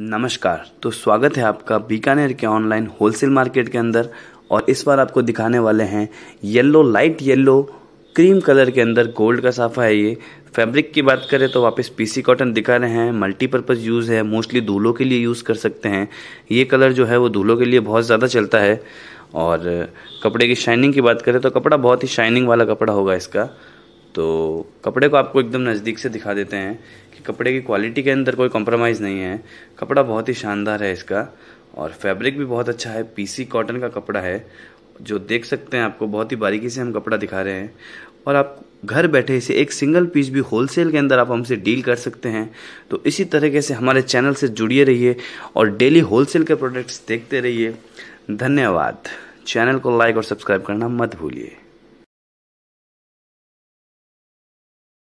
नमस्कार तो स्वागत है आपका बीकानेर के ऑनलाइन होलसेल मार्केट के अंदर और इस बार आपको दिखाने वाले हैं yellow light yellow cream colour के अंदर गोल्ड का साफा है ये फैब्रिक की बात करें तो वापस पीसी कॉटन दिखा रहे हैं मल्टीपर्पज़ यूज़ है मोस्टली धूलों के लिए यूज़ कर सकते हैं ये कलर जो है वो धूलों के लिए बहुत ज़्यादा चलता है और कपड़े की शाइनिंग की बात करें तो कपड़ा बहुत ही शाइनिंग वाला कपड़ा होगा इसका तो कपड़े को आपको एकदम नज़दीक से दिखा देते हैं कि कपड़े की क्वालिटी के अंदर कोई कॉम्प्रोमाइज़ नहीं है कपड़ा बहुत ही शानदार है इसका और फैब्रिक भी बहुत अच्छा है पीसी कॉटन का कपड़ा है जो देख सकते हैं आपको बहुत ही बारीकी से हम कपड़ा दिखा रहे हैं और आप घर बैठे इसे एक सिंगल पीस भी होलसेल के अंदर आप हमसे डील कर सकते हैं तो इसी तरीके से हमारे चैनल से जुड़िए रहिए और डेली होलसेल के प्रोडक्ट्स देखते रहिए धन्यवाद चैनल को लाइक और सब्सक्राइब करना मत भूलिए